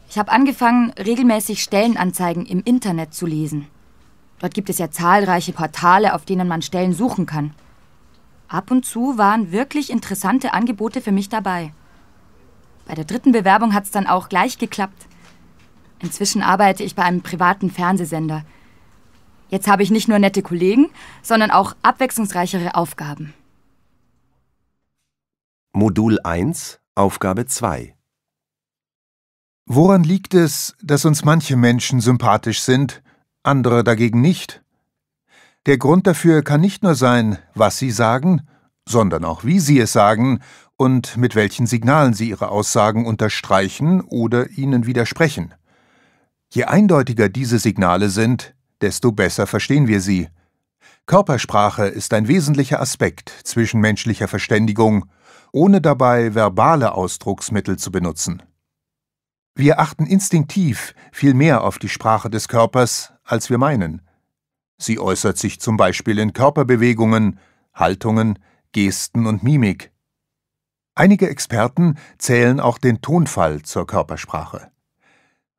Ich habe angefangen, regelmäßig Stellenanzeigen im Internet zu lesen. Dort gibt es ja zahlreiche Portale, auf denen man Stellen suchen kann. Ab und zu waren wirklich interessante Angebote für mich dabei. Bei der dritten Bewerbung hat es dann auch gleich geklappt. Inzwischen arbeite ich bei einem privaten Fernsehsender – Jetzt habe ich nicht nur nette Kollegen, sondern auch abwechslungsreichere Aufgaben. Modul 1, Aufgabe 2 Woran liegt es, dass uns manche Menschen sympathisch sind, andere dagegen nicht? Der Grund dafür kann nicht nur sein, was sie sagen, sondern auch wie sie es sagen und mit welchen Signalen sie ihre Aussagen unterstreichen oder ihnen widersprechen. Je eindeutiger diese Signale sind, desto besser verstehen wir sie. Körpersprache ist ein wesentlicher Aspekt zwischenmenschlicher Verständigung, ohne dabei verbale Ausdrucksmittel zu benutzen. Wir achten instinktiv viel mehr auf die Sprache des Körpers, als wir meinen. Sie äußert sich zum Beispiel in Körperbewegungen, Haltungen, Gesten und Mimik. Einige Experten zählen auch den Tonfall zur Körpersprache.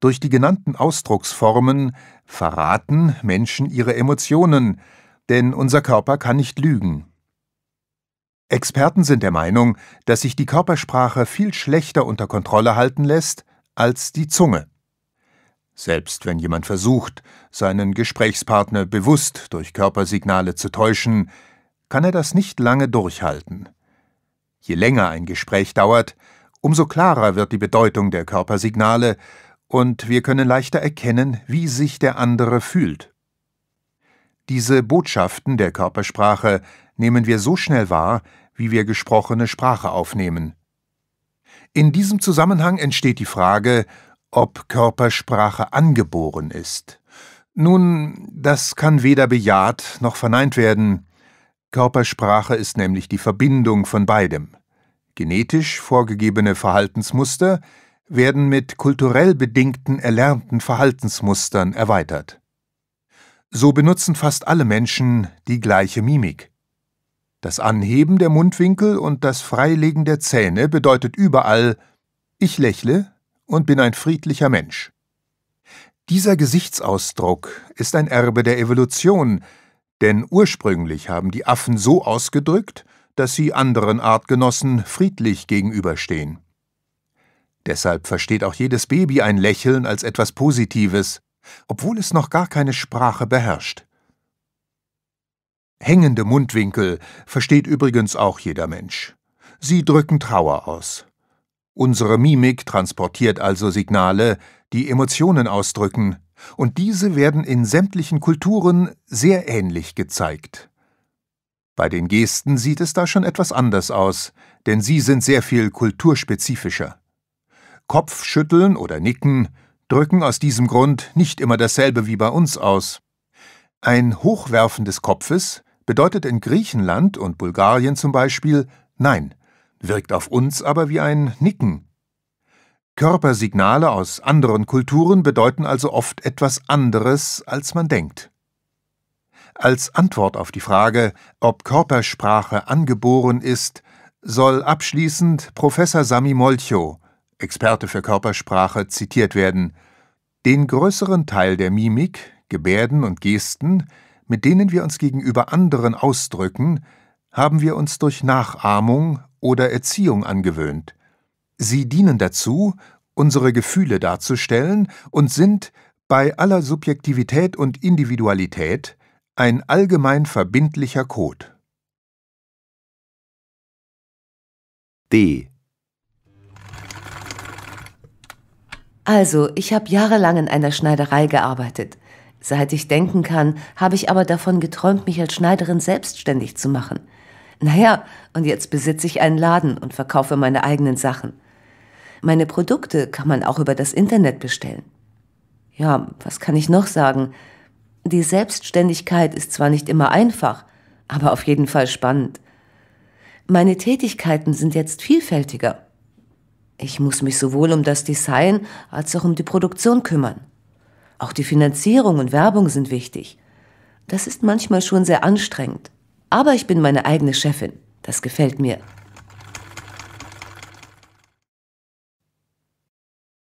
Durch die genannten Ausdrucksformen verraten Menschen ihre Emotionen, denn unser Körper kann nicht lügen. Experten sind der Meinung, dass sich die Körpersprache viel schlechter unter Kontrolle halten lässt als die Zunge. Selbst wenn jemand versucht, seinen Gesprächspartner bewusst durch Körpersignale zu täuschen, kann er das nicht lange durchhalten. Je länger ein Gespräch dauert, umso klarer wird die Bedeutung der Körpersignale und wir können leichter erkennen, wie sich der andere fühlt. Diese Botschaften der Körpersprache nehmen wir so schnell wahr, wie wir gesprochene Sprache aufnehmen. In diesem Zusammenhang entsteht die Frage, ob Körpersprache angeboren ist. Nun, das kann weder bejaht noch verneint werden. Körpersprache ist nämlich die Verbindung von beidem. Genetisch vorgegebene Verhaltensmuster werden mit kulturell bedingten erlernten Verhaltensmustern erweitert. So benutzen fast alle Menschen die gleiche Mimik. Das Anheben der Mundwinkel und das Freilegen der Zähne bedeutet überall ich lächle und bin ein friedlicher Mensch. Dieser Gesichtsausdruck ist ein Erbe der Evolution, denn ursprünglich haben die Affen so ausgedrückt, dass sie anderen Artgenossen friedlich gegenüberstehen. Deshalb versteht auch jedes Baby ein Lächeln als etwas Positives, obwohl es noch gar keine Sprache beherrscht. Hängende Mundwinkel versteht übrigens auch jeder Mensch. Sie drücken Trauer aus. Unsere Mimik transportiert also Signale, die Emotionen ausdrücken, und diese werden in sämtlichen Kulturen sehr ähnlich gezeigt. Bei den Gesten sieht es da schon etwas anders aus, denn sie sind sehr viel kulturspezifischer. Kopfschütteln oder Nicken drücken aus diesem Grund nicht immer dasselbe wie bei uns aus. Ein Hochwerfen des Kopfes bedeutet in Griechenland und Bulgarien zum Beispiel Nein, wirkt auf uns aber wie ein Nicken. Körpersignale aus anderen Kulturen bedeuten also oft etwas anderes, als man denkt. Als Antwort auf die Frage, ob Körpersprache angeboren ist, soll abschließend Professor Sami Molcho Experte für Körpersprache, zitiert werden. Den größeren Teil der Mimik, Gebärden und Gesten, mit denen wir uns gegenüber anderen ausdrücken, haben wir uns durch Nachahmung oder Erziehung angewöhnt. Sie dienen dazu, unsere Gefühle darzustellen und sind bei aller Subjektivität und Individualität ein allgemein verbindlicher Code. D. Also, ich habe jahrelang in einer Schneiderei gearbeitet. Seit ich denken kann, habe ich aber davon geträumt, mich als Schneiderin selbstständig zu machen. Naja, und jetzt besitze ich einen Laden und verkaufe meine eigenen Sachen. Meine Produkte kann man auch über das Internet bestellen. Ja, was kann ich noch sagen? Die Selbstständigkeit ist zwar nicht immer einfach, aber auf jeden Fall spannend. Meine Tätigkeiten sind jetzt vielfältiger. Ich muss mich sowohl um das Design als auch um die Produktion kümmern. Auch die Finanzierung und Werbung sind wichtig. Das ist manchmal schon sehr anstrengend. Aber ich bin meine eigene Chefin. Das gefällt mir.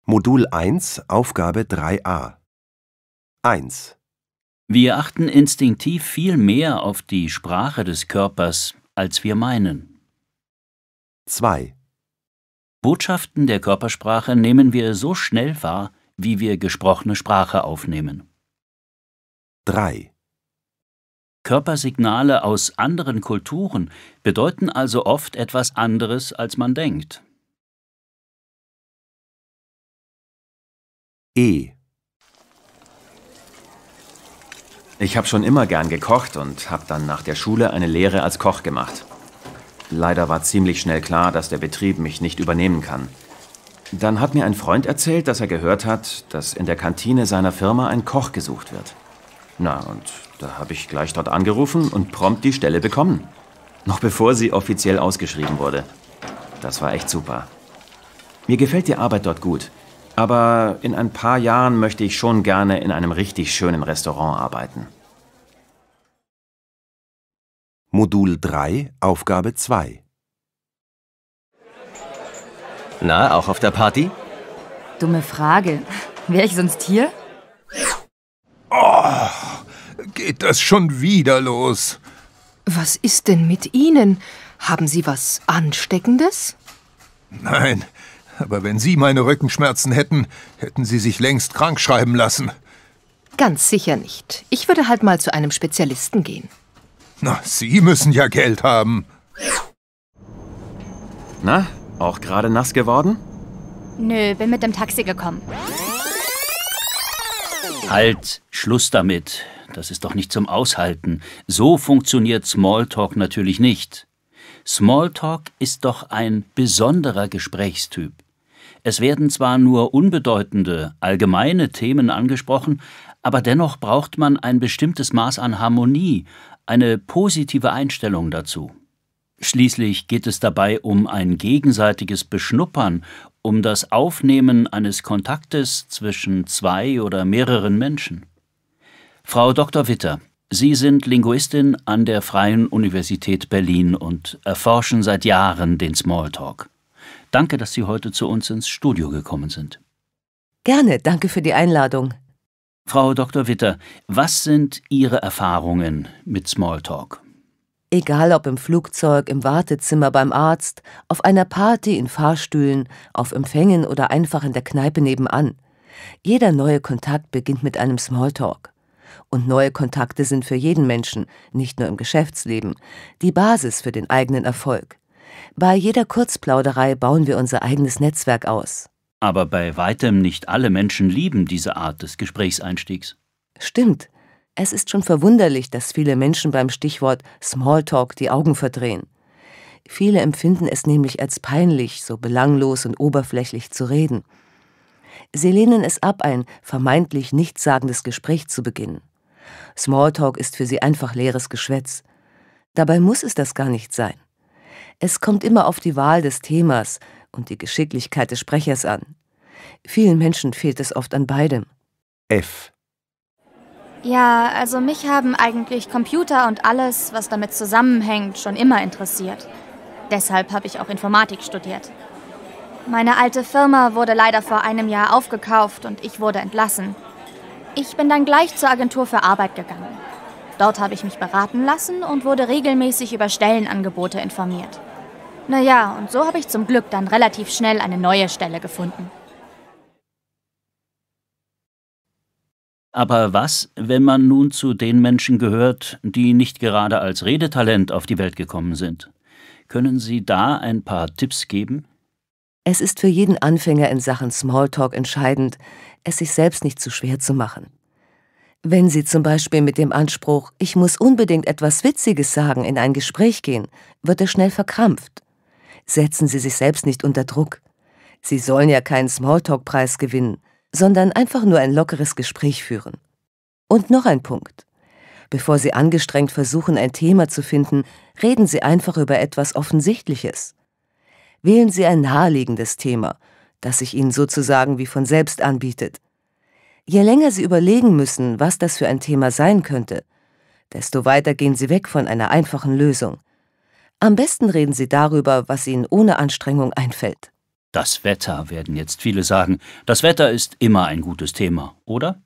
Modul 1, Aufgabe 3a 1. Wir achten instinktiv viel mehr auf die Sprache des Körpers, als wir meinen. 2. Botschaften der Körpersprache nehmen wir so schnell wahr, wie wir gesprochene Sprache aufnehmen. 3. Körpersignale aus anderen Kulturen bedeuten also oft etwas anderes, als man denkt. E. Ich habe schon immer gern gekocht und habe dann nach der Schule eine Lehre als Koch gemacht. Leider war ziemlich schnell klar, dass der Betrieb mich nicht übernehmen kann. Dann hat mir ein Freund erzählt, dass er gehört hat, dass in der Kantine seiner Firma ein Koch gesucht wird. Na, und da habe ich gleich dort angerufen und prompt die Stelle bekommen. Noch bevor sie offiziell ausgeschrieben wurde. Das war echt super. Mir gefällt die Arbeit dort gut. Aber in ein paar Jahren möchte ich schon gerne in einem richtig schönen Restaurant arbeiten. Modul 3, Aufgabe 2. Na, auch auf der Party? Dumme Frage. Wäre ich sonst hier? Oh, geht das schon wieder los? Was ist denn mit Ihnen? Haben Sie was Ansteckendes? Nein, aber wenn Sie meine Rückenschmerzen hätten, hätten Sie sich längst krank schreiben lassen. Ganz sicher nicht. Ich würde halt mal zu einem Spezialisten gehen. Na, Sie müssen ja Geld haben. Na, auch gerade nass geworden? Nö, bin mit dem Taxi gekommen. Halt, Schluss damit. Das ist doch nicht zum Aushalten. So funktioniert Smalltalk natürlich nicht. Smalltalk ist doch ein besonderer Gesprächstyp. Es werden zwar nur unbedeutende, allgemeine Themen angesprochen, aber dennoch braucht man ein bestimmtes Maß an Harmonie, eine positive Einstellung dazu. Schließlich geht es dabei um ein gegenseitiges Beschnuppern, um das Aufnehmen eines Kontaktes zwischen zwei oder mehreren Menschen. Frau Dr. Witter, Sie sind Linguistin an der Freien Universität Berlin und erforschen seit Jahren den Smalltalk. Danke, dass Sie heute zu uns ins Studio gekommen sind. Gerne, danke für die Einladung. Frau Dr. Witter, was sind Ihre Erfahrungen mit Smalltalk? Egal ob im Flugzeug, im Wartezimmer, beim Arzt, auf einer Party, in Fahrstühlen, auf Empfängen oder einfach in der Kneipe nebenan. Jeder neue Kontakt beginnt mit einem Smalltalk. Und neue Kontakte sind für jeden Menschen, nicht nur im Geschäftsleben, die Basis für den eigenen Erfolg. Bei jeder Kurzplauderei bauen wir unser eigenes Netzwerk aus. Aber bei weitem nicht alle Menschen lieben diese Art des Gesprächseinstiegs. Stimmt. Es ist schon verwunderlich, dass viele Menschen beim Stichwort Smalltalk die Augen verdrehen. Viele empfinden es nämlich als peinlich, so belanglos und oberflächlich zu reden. Sie lehnen es ab, ein vermeintlich nichtssagendes Gespräch zu beginnen. Smalltalk ist für sie einfach leeres Geschwätz. Dabei muss es das gar nicht sein. Es kommt immer auf die Wahl des Themas, und die Geschicklichkeit des Sprechers an. Vielen Menschen fehlt es oft an beidem. F. Ja, also mich haben eigentlich Computer und alles, was damit zusammenhängt, schon immer interessiert. Deshalb habe ich auch Informatik studiert. Meine alte Firma wurde leider vor einem Jahr aufgekauft und ich wurde entlassen. Ich bin dann gleich zur Agentur für Arbeit gegangen. Dort habe ich mich beraten lassen und wurde regelmäßig über Stellenangebote informiert. Naja, und so habe ich zum Glück dann relativ schnell eine neue Stelle gefunden. Aber was, wenn man nun zu den Menschen gehört, die nicht gerade als Redetalent auf die Welt gekommen sind? Können Sie da ein paar Tipps geben? Es ist für jeden Anfänger in Sachen Smalltalk entscheidend, es sich selbst nicht zu schwer zu machen. Wenn Sie zum Beispiel mit dem Anspruch, ich muss unbedingt etwas Witziges sagen, in ein Gespräch gehen, wird er schnell verkrampft. Setzen Sie sich selbst nicht unter Druck. Sie sollen ja keinen Smalltalk-Preis gewinnen, sondern einfach nur ein lockeres Gespräch führen. Und noch ein Punkt. Bevor Sie angestrengt versuchen, ein Thema zu finden, reden Sie einfach über etwas Offensichtliches. Wählen Sie ein naheliegendes Thema, das sich Ihnen sozusagen wie von selbst anbietet. Je länger Sie überlegen müssen, was das für ein Thema sein könnte, desto weiter gehen Sie weg von einer einfachen Lösung. Am besten reden Sie darüber, was Ihnen ohne Anstrengung einfällt. Das Wetter, werden jetzt viele sagen. Das Wetter ist immer ein gutes Thema, oder?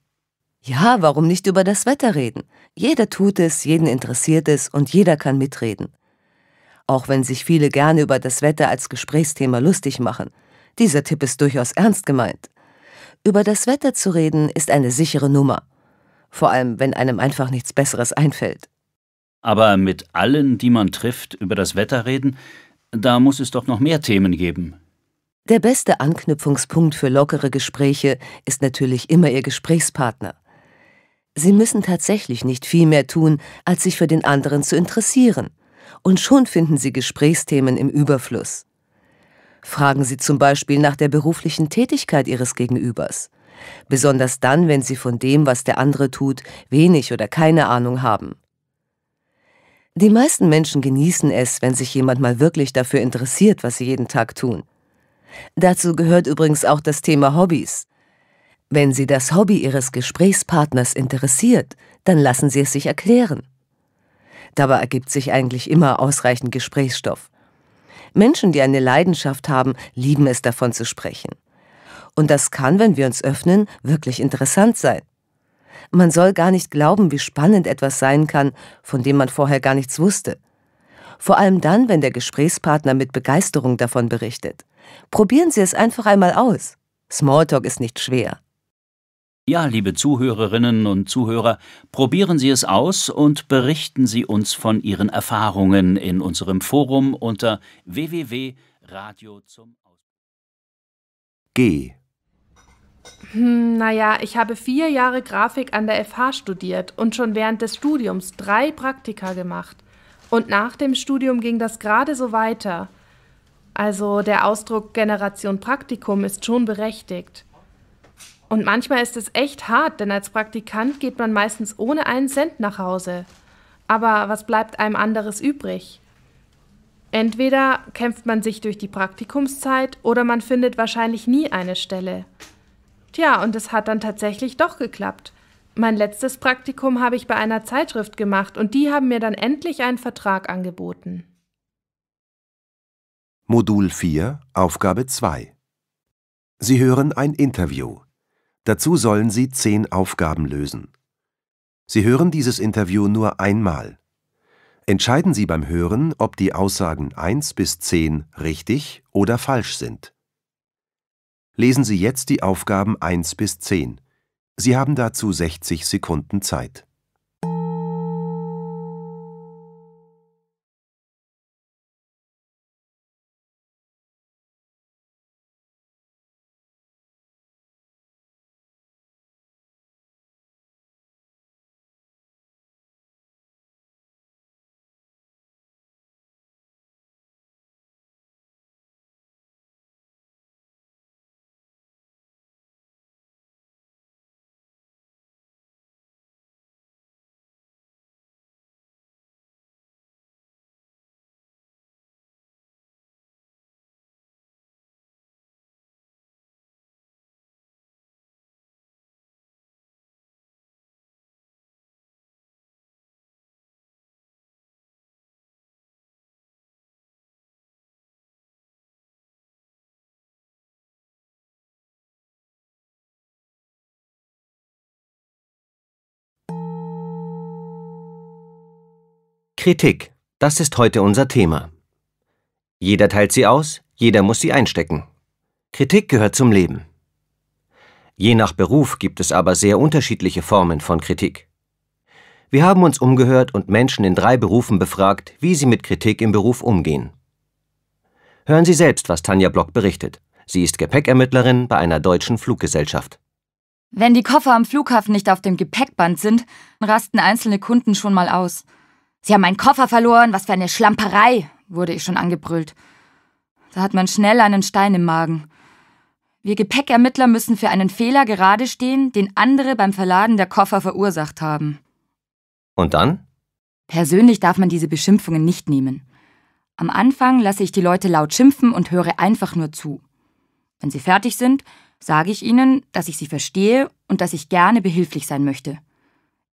Ja, warum nicht über das Wetter reden? Jeder tut es, jeden interessiert es und jeder kann mitreden. Auch wenn sich viele gerne über das Wetter als Gesprächsthema lustig machen. Dieser Tipp ist durchaus ernst gemeint. Über das Wetter zu reden ist eine sichere Nummer. Vor allem, wenn einem einfach nichts Besseres einfällt. Aber mit allen, die man trifft, über das Wetter reden, da muss es doch noch mehr Themen geben. Der beste Anknüpfungspunkt für lockere Gespräche ist natürlich immer Ihr Gesprächspartner. Sie müssen tatsächlich nicht viel mehr tun, als sich für den anderen zu interessieren. Und schon finden Sie Gesprächsthemen im Überfluss. Fragen Sie zum Beispiel nach der beruflichen Tätigkeit Ihres Gegenübers. Besonders dann, wenn Sie von dem, was der andere tut, wenig oder keine Ahnung haben. Die meisten Menschen genießen es, wenn sich jemand mal wirklich dafür interessiert, was sie jeden Tag tun. Dazu gehört übrigens auch das Thema Hobbys. Wenn Sie das Hobby Ihres Gesprächspartners interessiert, dann lassen Sie es sich erklären. Dabei ergibt sich eigentlich immer ausreichend Gesprächsstoff. Menschen, die eine Leidenschaft haben, lieben es davon zu sprechen. Und das kann, wenn wir uns öffnen, wirklich interessant sein. Man soll gar nicht glauben, wie spannend etwas sein kann, von dem man vorher gar nichts wusste. Vor allem dann, wenn der Gesprächspartner mit Begeisterung davon berichtet. Probieren Sie es einfach einmal aus. Smalltalk ist nicht schwer. Ja, liebe Zuhörerinnen und Zuhörer, probieren Sie es aus und berichten Sie uns von Ihren Erfahrungen in unserem Forum unter www.radio zum G hm, naja, ich habe vier Jahre Grafik an der FH studiert und schon während des Studiums drei Praktika gemacht. Und nach dem Studium ging das gerade so weiter. Also der Ausdruck Generation Praktikum ist schon berechtigt. Und manchmal ist es echt hart, denn als Praktikant geht man meistens ohne einen Cent nach Hause. Aber was bleibt einem anderes übrig? Entweder kämpft man sich durch die Praktikumszeit oder man findet wahrscheinlich nie eine Stelle. Tja, und es hat dann tatsächlich doch geklappt. Mein letztes Praktikum habe ich bei einer Zeitschrift gemacht und die haben mir dann endlich einen Vertrag angeboten. Modul 4, Aufgabe 2. Sie hören ein Interview. Dazu sollen Sie zehn Aufgaben lösen. Sie hören dieses Interview nur einmal. Entscheiden Sie beim Hören, ob die Aussagen 1 bis 10 richtig oder falsch sind. Lesen Sie jetzt die Aufgaben 1 bis 10. Sie haben dazu 60 Sekunden Zeit. Kritik, das ist heute unser Thema. Jeder teilt sie aus, jeder muss sie einstecken. Kritik gehört zum Leben. Je nach Beruf gibt es aber sehr unterschiedliche Formen von Kritik. Wir haben uns umgehört und Menschen in drei Berufen befragt, wie sie mit Kritik im Beruf umgehen. Hören Sie selbst, was Tanja Block berichtet. Sie ist Gepäckermittlerin bei einer deutschen Fluggesellschaft. Wenn die Koffer am Flughafen nicht auf dem Gepäckband sind, rasten einzelne Kunden schon mal aus. Sie haben meinen Koffer verloren, was für eine Schlamperei, wurde ich schon angebrüllt. Da hat man schnell einen Stein im Magen. Wir Gepäckermittler müssen für einen Fehler gerade stehen, den andere beim Verladen der Koffer verursacht haben. Und dann? Persönlich darf man diese Beschimpfungen nicht nehmen. Am Anfang lasse ich die Leute laut schimpfen und höre einfach nur zu. Wenn sie fertig sind, sage ich ihnen, dass ich sie verstehe und dass ich gerne behilflich sein möchte.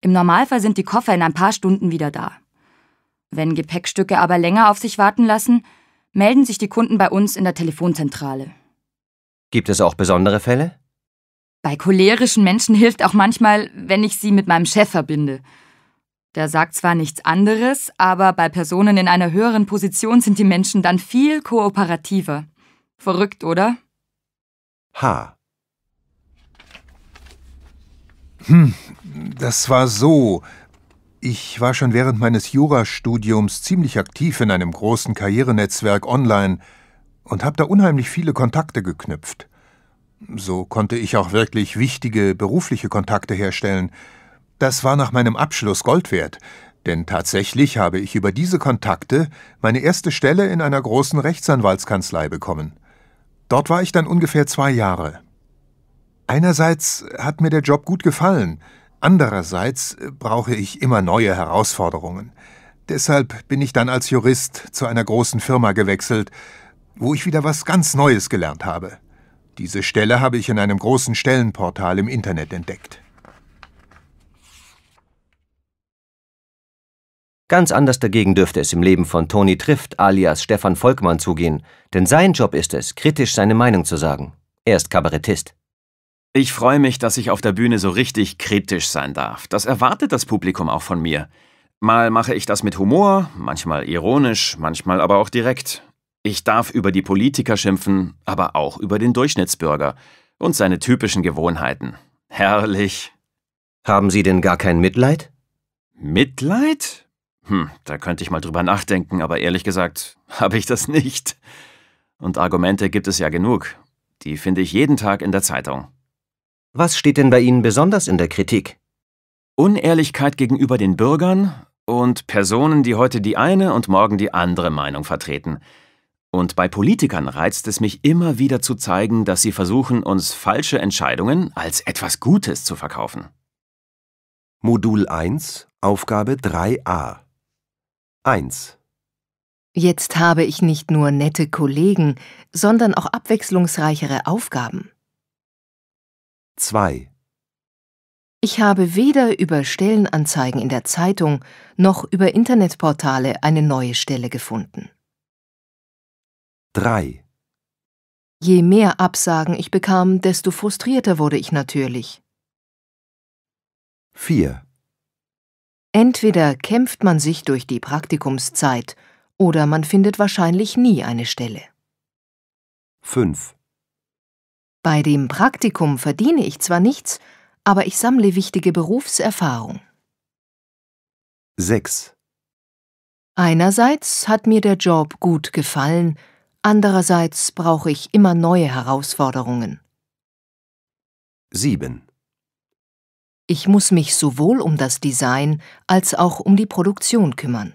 Im Normalfall sind die Koffer in ein paar Stunden wieder da. Wenn Gepäckstücke aber länger auf sich warten lassen, melden sich die Kunden bei uns in der Telefonzentrale. Gibt es auch besondere Fälle? Bei cholerischen Menschen hilft auch manchmal, wenn ich sie mit meinem Chef verbinde. Der sagt zwar nichts anderes, aber bei Personen in einer höheren Position sind die Menschen dann viel kooperativer. Verrückt, oder? Ha. Hm, das war so. Ich war schon während meines Jurastudiums ziemlich aktiv in einem großen Karrierenetzwerk online und habe da unheimlich viele Kontakte geknüpft. So konnte ich auch wirklich wichtige berufliche Kontakte herstellen. Das war nach meinem Abschluss Gold wert, denn tatsächlich habe ich über diese Kontakte meine erste Stelle in einer großen Rechtsanwaltskanzlei bekommen. Dort war ich dann ungefähr zwei Jahre. Einerseits hat mir der Job gut gefallen, Andererseits äh, brauche ich immer neue Herausforderungen. Deshalb bin ich dann als Jurist zu einer großen Firma gewechselt, wo ich wieder was ganz Neues gelernt habe. Diese Stelle habe ich in einem großen Stellenportal im Internet entdeckt. Ganz anders dagegen dürfte es im Leben von Toni Trift alias Stefan Volkmann zugehen, denn sein Job ist es, kritisch seine Meinung zu sagen. Er ist Kabarettist. Ich freue mich, dass ich auf der Bühne so richtig kritisch sein darf. Das erwartet das Publikum auch von mir. Mal mache ich das mit Humor, manchmal ironisch, manchmal aber auch direkt. Ich darf über die Politiker schimpfen, aber auch über den Durchschnittsbürger und seine typischen Gewohnheiten. Herrlich. Haben Sie denn gar kein Mitleid? Mitleid? Hm, da könnte ich mal drüber nachdenken, aber ehrlich gesagt, habe ich das nicht. Und Argumente gibt es ja genug. Die finde ich jeden Tag in der Zeitung. Was steht denn bei Ihnen besonders in der Kritik? Unehrlichkeit gegenüber den Bürgern und Personen, die heute die eine und morgen die andere Meinung vertreten. Und bei Politikern reizt es mich immer wieder zu zeigen, dass sie versuchen, uns falsche Entscheidungen als etwas Gutes zu verkaufen. Modul 1, Aufgabe 3a 1. Jetzt habe ich nicht nur nette Kollegen, sondern auch abwechslungsreichere Aufgaben. 2 Ich habe weder über Stellenanzeigen in der Zeitung noch über Internetportale eine neue Stelle gefunden. 3 Je mehr Absagen ich bekam, desto frustrierter wurde ich natürlich. 4 Entweder kämpft man sich durch die Praktikumszeit oder man findet wahrscheinlich nie eine Stelle. 5 bei dem Praktikum verdiene ich zwar nichts, aber ich sammle wichtige Berufserfahrung. 6. Einerseits hat mir der Job gut gefallen, andererseits brauche ich immer neue Herausforderungen. 7. Ich muss mich sowohl um das Design als auch um die Produktion kümmern.